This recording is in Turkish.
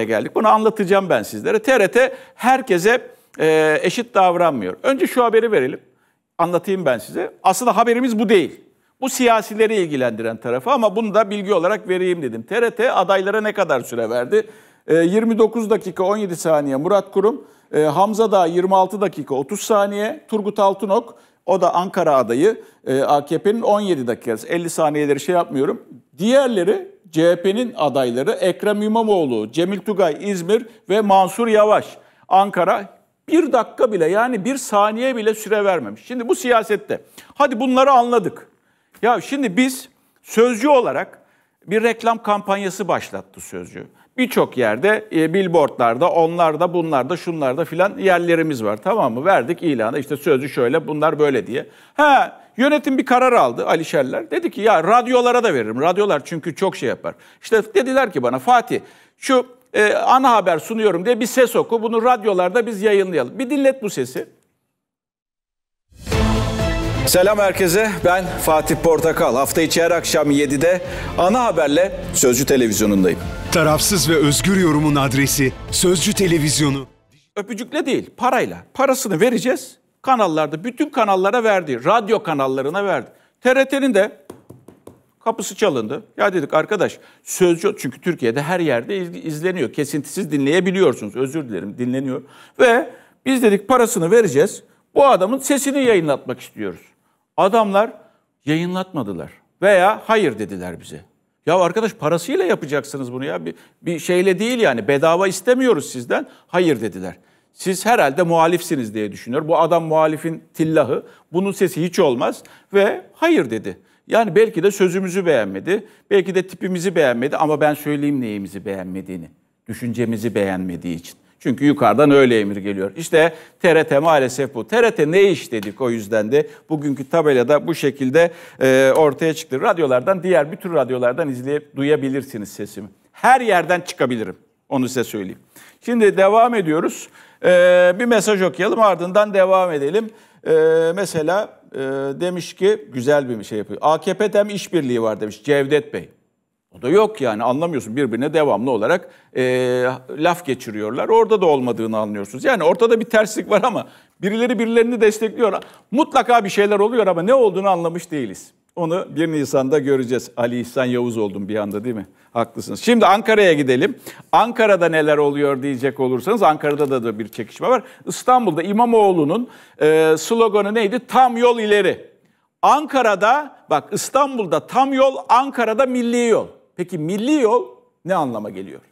noktasına geldik. Bunu anlatacağım ben sizlere. TRT herkese e, eşit davranmıyor. Önce şu haberi verelim. Anlatayım ben size. Aslında haberimiz bu değil. Bu siyasileri ilgilendiren tarafı ama bunu da bilgi olarak vereyim dedim. TRT adaylara ne kadar süre verdi? E, 29 dakika 17 saniye Murat Kurum, e, Hamza Dağ 26 dakika 30 saniye, Turgut Altınok o da Ankara adayı e, AKP'nin 17 dakikası. 50 saniyeleri şey yapmıyorum. Diğerleri CHP'nin adayları Ekrem İmamoğlu, Cemil Tugay İzmir ve Mansur Yavaş. Ankara bir dakika bile yani bir saniye bile süre vermemiş. Şimdi bu siyasette hadi bunları anladık. Ya şimdi biz sözcü olarak bir reklam kampanyası başlattı Sözcü. Birçok yerde e, billboardlarda, onlarda, bunlarda, şunlarda filan yerlerimiz var. Tamam mı? Verdik ilanı işte sözü şöyle, bunlar böyle diye. Ha yönetim bir karar aldı Alişerler. Dedi ki ya radyolara da veririm. Radyolar çünkü çok şey yapar. İşte dediler ki bana Fatih şu e, ana haber sunuyorum diye bir ses oku. Bunu radyolarda biz yayınlayalım. Bir dinlet bu sesi. Selam herkese. Ben Fatih Portakal. Hafta içi her akşam 7'de ana haberle Sözcü Televizyonu'ndayım. Tarafsız ve özgür yorumun adresi Sözcü Televizyonu. Öpücükle değil, parayla. Parasını vereceğiz. Kanallarda bütün kanallara verdi. Radyo kanallarına verdi. TRT'nin de kapısı çalındı. Ya dedik arkadaş Sözcü çünkü Türkiye'de her yerde izleniyor. Kesintisiz dinleyebiliyorsunuz. Özür dilerim dinleniyor. Ve biz dedik parasını vereceğiz. Bu adamın sesini yayınlatmak istiyoruz. Adamlar yayınlatmadılar veya hayır dediler bize. Ya arkadaş parasıyla yapacaksınız bunu ya. Bir, bir şeyle değil yani bedava istemiyoruz sizden. Hayır dediler. Siz herhalde muhalifsiniz diye düşünüyor. Bu adam muhalifin tillahı. Bunun sesi hiç olmaz ve hayır dedi. Yani belki de sözümüzü beğenmedi. Belki de tipimizi beğenmedi ama ben söyleyeyim neyimizi beğenmediğini. Düşüncemizi beğenmediği için. Çünkü yukarıdan öyle emir geliyor. İşte TRT maalesef bu. TRT ne iş dedik o yüzden de bugünkü tabelada bu şekilde e, ortaya çıktı. Radyolardan diğer bütün radyolardan izleyip duyabilirsiniz sesimi. Her yerden çıkabilirim. Onu size söyleyeyim. Şimdi devam ediyoruz. Ee, bir mesaj okuyalım ardından devam edelim. Ee, mesela e, demiş ki güzel bir şey yapıyor. AKP tem işbirliği var demiş Cevdet Bey. O da yok yani anlamıyorsun birbirine devamlı olarak e, laf geçiriyorlar. Orada da olmadığını anlıyorsunuz. Yani ortada bir terslik var ama birileri birilerini destekliyor. Mutlaka bir şeyler oluyor ama ne olduğunu anlamış değiliz. Onu 1 Nisan'da göreceğiz. Ali İhsan Yavuz oldum bir anda değil mi? Haklısınız. Şimdi Ankara'ya gidelim. Ankara'da neler oluyor diyecek olursanız Ankara'da da, da bir çekişme var. İstanbul'da İmamoğlu'nun e, sloganı neydi? Tam yol ileri. Ankara'da bak İstanbul'da tam yol, Ankara'da milli yol. Peki milli yol ne anlama geliyor?